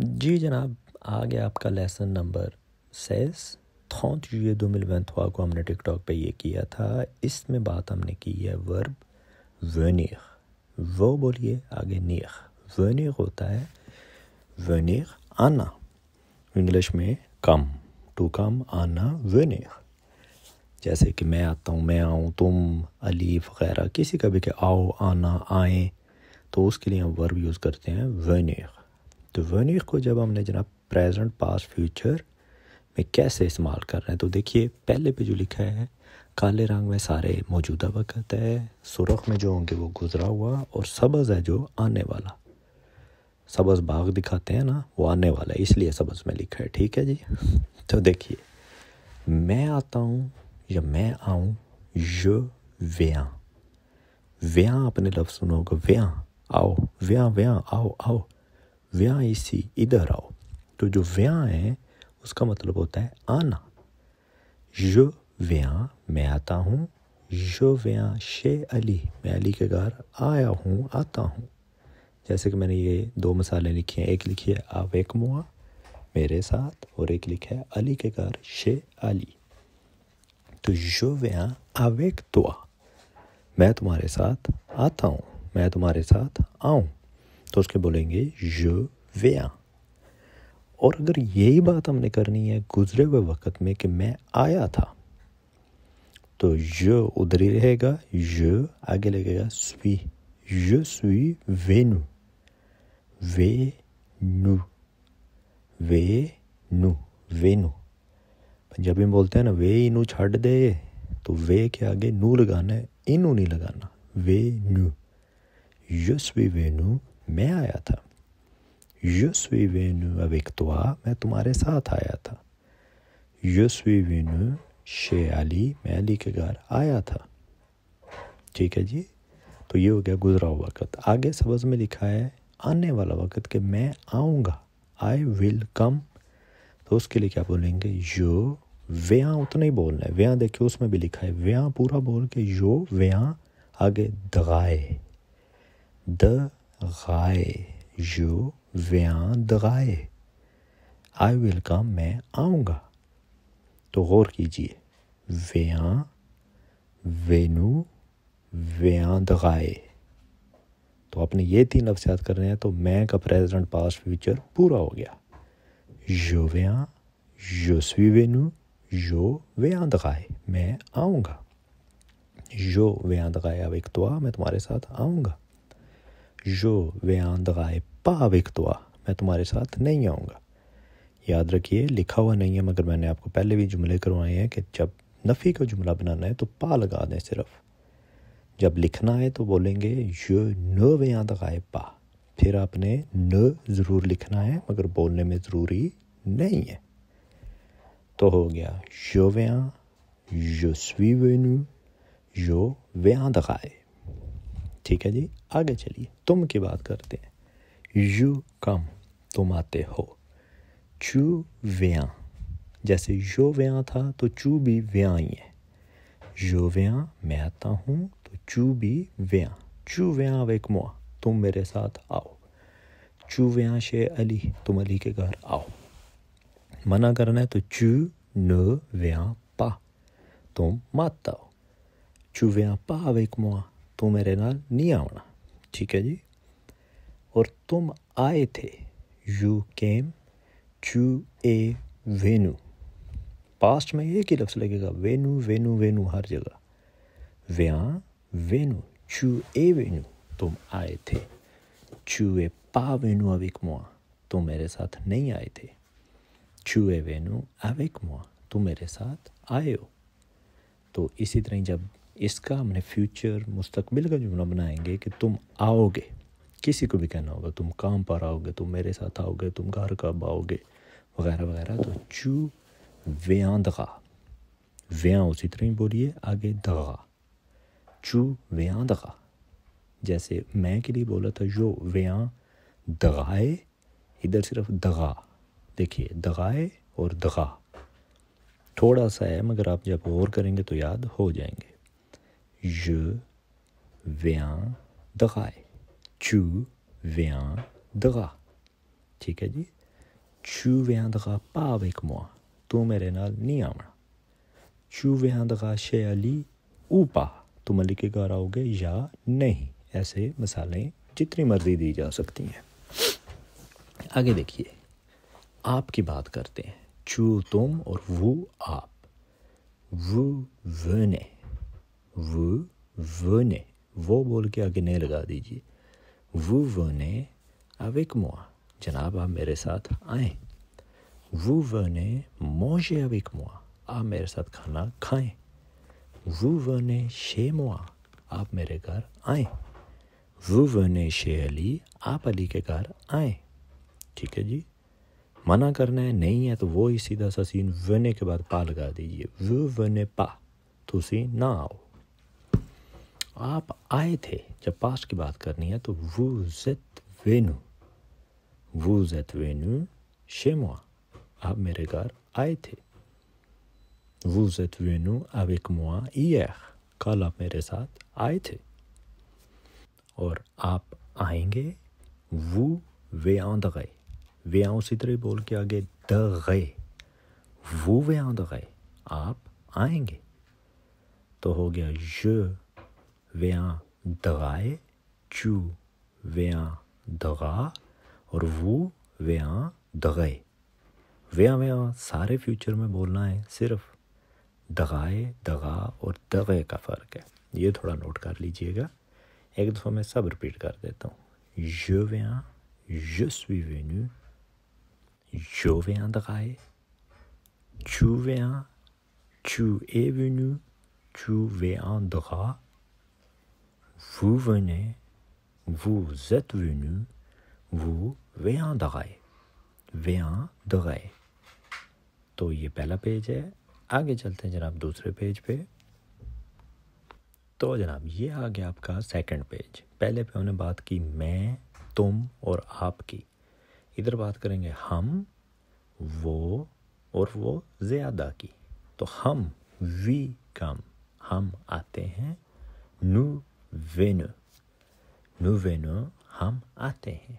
जी जनाब आ गया आपका लेसन नंबर सेस थौत जुए दो मिल को हमने टिकटॉक पे ये किया था इसमें बात हमने की है वर्ब वनीख वो बोलिए आगे नीख वनीख होता है वनीख आना इंग्लिश में कम टू कम आना वनीख जैसे कि मैं आता हूँ मैं आऊँ तुम अली वगैरह किसी का भी के आओ आना आए तो उसके लिए हम वर्ब यूज़ करते हैं वनीख तो वनिश को जब हमने जनाब प्रेजेंट पास फ्यूचर में कैसे इस्तेमाल कर रहे हैं तो देखिए पहले पे जो लिखा है काले रंग में सारे मौजूदा वक़्त है सुरख में जो होंगे वो गुज़रा हुआ और सबज़ है जो आने वाला सबज़ बाग दिखाते हैं ना वो आने वाला है इसलिए सबज़ में लिखा है ठीक है जी तो देखिए मैं आता हूँ या मैं आऊँ यो व्या व्या अपने लफ्ज़ सुनोगे होगा व्या आओ व्या व्या आओ आओ व्या इसी इधर आओ तो जो व्या है उसका मतलब होता है आना यो व्या मैं आता हूँ यो व्या शे अली मैं अली के घर आया हूँ आता हूँ जैसे कि मैंने ये दो मसाले लिखे हैं एक लिखी है आवेक मुआ मेरे साथ और एक लिखा है अली के घर शे अली तो यो व्या आवेक तो मैं तुम्हारे साथ आता हूँ मैं तुम्हारे साथ आऊँ तो उसके बोलेंगे जो वे और अगर यही बात हमने करनी है गुजरे हुए वक्त में कि मैं आया था तो जो उधर ही रहेगा जो आगे लगेगा स्वी जो स्वी नु वे नु वे नु नु पंजाबी में बोलते हैं ना वे इनू छड़ दे तो वे के आगे नू लगाना है इनू नहीं लगाना वे नु यस वी वेनु मैं आया था यस्वी वेनु avec मैं तुम्हारे साथ आया था यस्वी वेनु शे अली मैं अली के घर आया था ठीक है जी तो ये हो गया गुजरा हुआ वक्त आगे सबज में लिखा है आने वाला वक्त कि मैं आऊँगा आई विल कम तो उसके लिए क्या बोलेंगे यो व्या उतना ही बोलना है व्या देखिए उसमें भी लिखा है व्या पूरा बोल के यो व्या आगे दगाए द गाय जो व्यां दगाए आई विल कम मैं आऊँगा तो गौर कीजिए व्यां वेनु व्यां दगाए तो आपने ये तीन लफ्ज़ याद करने हैं तो मैं का प्रेजेंट पास्ट फ्यूचर पूरा हो गया जो व्यां जो स्वी वेनु जो व्यां दगाए मैं आऊँगा जो व्यां दगाए अब एक तो मैं तुम्हारे साथ आऊँगा जो वे आंधगाए पाविक दुआ तो मैं तुम्हारे साथ नहीं आऊँगा याद रखिए लिखा हुआ नहीं है मगर मैंने आपको पहले भी जुमले करवाए हैं कि जब नफ़ी का जुमला बनाना है तो पा लगा दें सिर्फ जब लिखना है तो बोलेंगे यो न वे यहाँ पा फिर आपने न ज़रूर लिखना है मगर बोलने में ज़रूरी नहीं है तो हो गया यो व्या यो स्वी वेनु यो व्या दखाए ठीक है जी आगे चलिए तुम की बात करते हैं यू कम तुम आते हो चू व्या जैसे यो व्या था तो चू भी व्या ही है यो व्या मैं आता हूँ तो चू भी व्या चू व्या वेक मुआ तुम मेरे साथ आओ चू व्या शे अली तुम अली के घर आओ मना करना है तो चू न व्या पा तुम मत आओ चू व्या पा वेक मुआ तू मेरे नाल नहीं आना ठीक है जी और तुम आए थे you came to a venue past में एक ही लफ्ज़ लगेगा वेनु वेनु वेनु हर जगह व्या वेनु चू ए वेनु तुम आए थे चू ए पा वेनु अविक मुआ तुम मेरे साथ नहीं आए थे चू ए वेनु अविक मुआ तुम मेरे साथ आए हो तो इसी तरह जब इसका हमने फ्यूचर मुस्तकबिल का जुमला बनाएंगे कि तुम आओगे किसी को भी कहना होगा तुम काम पर आओगे तुम मेरे साथ आओगे तुम घर कब आओगे वगैरह वगैरह तो चू व्यां दगा व्यां उसी तरह ही बोलिए आगे दगा चू व्यां दगा जैसे मैं के लिए बोला था जो व्यां दगाए इधर सिर्फ दगा देखिए दगाए और दगा थोड़ा सा है मगर आप जब गौर करेंगे तो याद हो जाएंगे Je viens de Tu viens ठीक है जी चू viens de pas avec moi. तू मेरे नाल नहीं आना चू viens de chez Ali ou pas. तुम अली के घर आओगे या नहीं ऐसे मसाले जितनी मर्जी दी जा सकती हैं आगे देखिए आप की बात करते हैं चू तुम और वो आप वो वने व व ने वो बोल के आगे नहीं लगा दीजिए वो व ने avec moi. जनाब आप मेरे साथ आए वो venez manger avec moi. आप मेरे साथ खाना खाएं वो venez chez moi. आप मेरे घर आए वो venez chez अली आप अली के घर आए ठीक है जी मना करना है नहीं है तो वो ही सीधा सा सीन वने के बाद पा लगा दीजिए वो वने पा तुसी ना आओ आप आए थे जब पास्ट की बात करनी है तो वो जेत वेनु वो जेत वेनु शेमुआ आप मेरे घर आए थे वो जेत वेनु मुआ ई hier कल आप मेरे साथ आए थे और आप आएंगे वो वे द गए वे आऊँ उसी तरह बोल के आगे द गए वो वे द गए आप आएंगे तो हो गया य दगाए drei, tu दगा और वो व्या दगाए व्या व्या सारे फ्यूचर में बोलना है सिर्फ दगाए दगा और दगे का फ़र्क है ये थोड़ा नोट कर लीजिएगा एक दफ़ा मैं सब रिपीट कर देता हूँ जो व्या je suis venu, je viendrai, tu viens, tu es venu, tu दगा vous venez, vous êtes venu, vous viendrez, viendrez. तो ये पहला पेज है आगे चलते हैं जनाब दूसरे पेज पे तो जनाब ये आ गया आपका सेकंड पेज पहले पे हमने बात की मैं तुम और आप की इधर बात करेंगे हम वो और वो ज़्यादा की तो हम वी कम हम आते हैं नू वेनु नु वेनो हम आते हैं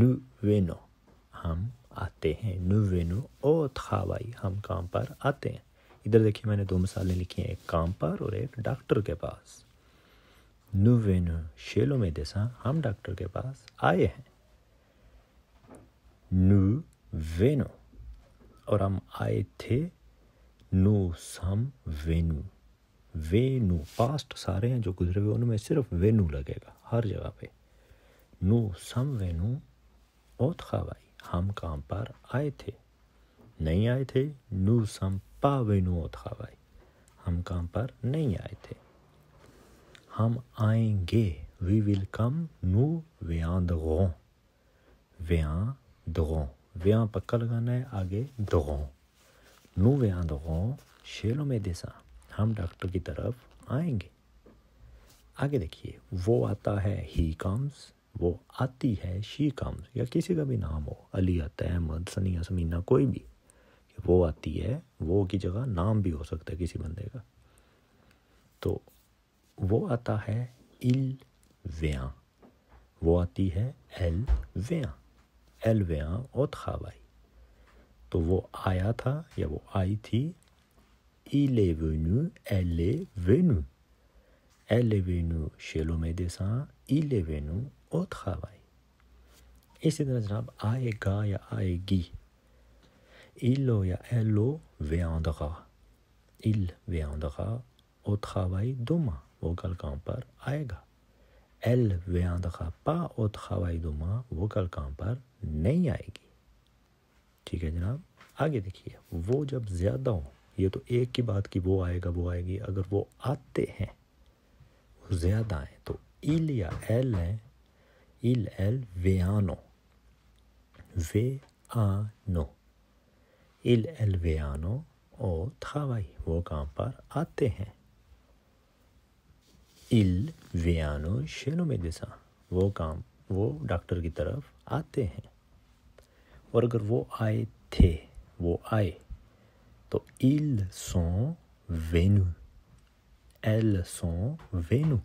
नु वेनो हम आते हैं नु वेनु ओ थावाई हम काम पर आते हैं इधर देखिए मैंने दो मिसालें लिखी हैं एक काम पर और एक डॉक्टर के पास नु वेनु शेलो में देसा हम डॉक्टर के पास आए हैं नु वेनो और हम आए थे नो सम वेनु वे नू पास्ट सारे हैं जो गुजरे हुए उनमें सिर्फ वे नू लगेगा हर जगह पे नू सम वे ओत खावाई हम काम पर आए थे नहीं आए थे नू सम पा वेनु ओत खावाई हम काम पर नहीं आए थे हम आएंगे वी विल कम नू व्यां दगों व्यां दगों व्यां पक्का लगाना है आगे दगों नू व्यां दगों शेलों में देसा हम डॉक्टर की तरफ आएंगे आगे देखिए वो आता है ही कम्स वो आती है शी कम्स या किसी का भी नाम हो अली आता है अहमद सनी समीना कोई भी वो आती है वो की जगह नाम भी हो सकता है किसी बंदे का तो वो आता है इल व्या वो आती है एल व्या एल व्या और खावाई तो वो आया था या वो आई थी il est venu, elle est venue. Elle est venue chez le médecin, il est venu au travail. Et Ici dans aega aegaya aegi. Illo ya Il viendra. Il viendra au travail demain. Vocal par aega. Elle viendra pas au travail demain. Vocal par नहीं aegi. ठीक है जनाब आगे देखिए वो ये तो एक की बात की वो आएगा वो आएगी अगर वो आते हैं ज़्यादा आए तो इल या एल है इल एल आनो वे आनो इल एल वेआनो और भाई वो काम पर आते हैं इल आनो शेनो में जैसा वो काम वो डॉक्टर की तरफ आते हैं और अगर वो आए थे वो आए तो इल सो वेनु एल सो वेनु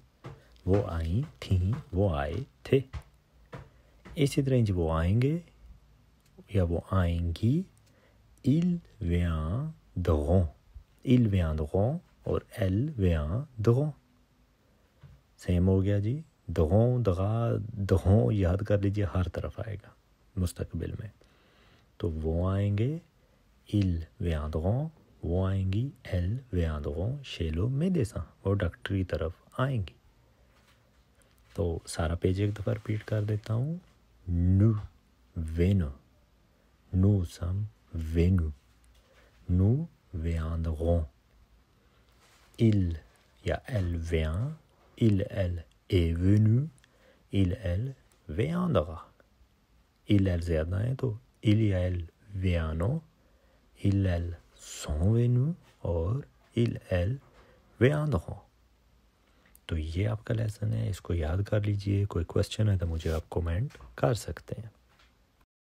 वो आई थी वो आए थे इसी तरह जब वो आएंगे या वो आएंगी इल व्यां दगों इल व्यां दगों और एल व्यां दगों सेम हो गया जी दगों दगा दगों याद कर लीजिए हर तरफ आएगा मुस्तकबिल में तो वो आएंगे Il viendront, Wangi, elles viendront chez le médecin. Au docteur, il taraf Donc, To Sara page de faire pire car de temps. Nous venons. Nous sommes venus. Nous viendrons. Il y a elle vient. Il elle est venu. Il elle viendra. Il elle zéadan il y a elle viendra. ils, elles sont venus और इल L वे तो ये आपका lesson है इसको याद कर लीजिए कोई क्वेश्चन है तो मुझे आप कमेंट कर सकते हैं